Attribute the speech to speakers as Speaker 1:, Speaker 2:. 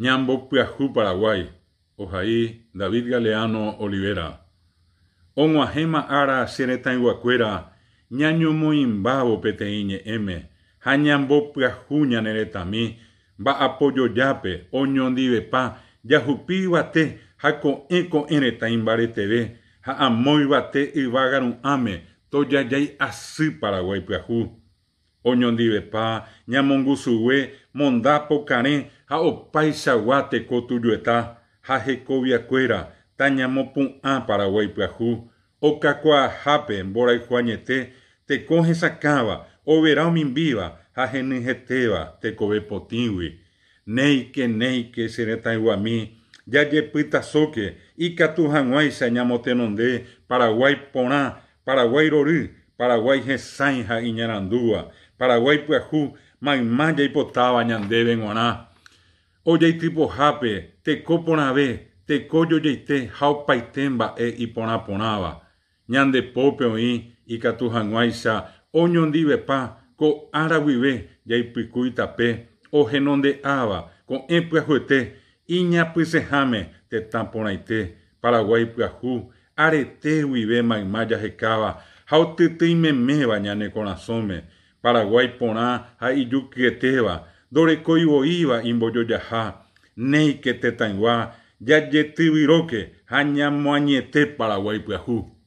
Speaker 1: Ñambo Piajú, Paraguay. Ojaí, David Galeano Olivera. Onguajema Ara, Sieretaiguacuera. Ñaño Moimbabo, Peteñe M. Jañambo Piajú, Ñaneretami. Va apoyo yape, oñondivepa, yajupi bate, jaco eco enetaimbaré ve ja amoy bate y un ame, yaí así Paraguay Piajú oñondivepa ñamongusugue mondapo cané ha opaisaguate cotuyueta, ha hekoviakuéra ta a Paraguay pyahu te mborayhuañete teko hesakáva overa neike ha neike, tekove ya néike néike soque, y jajepytasóke ikatu hag̃uáicha ñamotenonde Paraguay poná, Paraguay rory Paraguay hesãi ha iñarandúva Paraguay, Puyajú, te coponabe, te Benguaná, te, te, Tecoyoyaité, paitemba E, Iponaponaba, Ñandepope, Oí, Icatujanguaisa, de Ko con Yaipicuitapé, Ojenondeaba, Ko Empuyajueté, te Tetamponaité, Paraguay, Puyajú, Arete, Uibé, Maimá, te teime meba Bañane, Conazome, Paraguay, te tangua, ya Imboyoyajá, viroque, Yayetebiroque, añete Paraguay Piajú.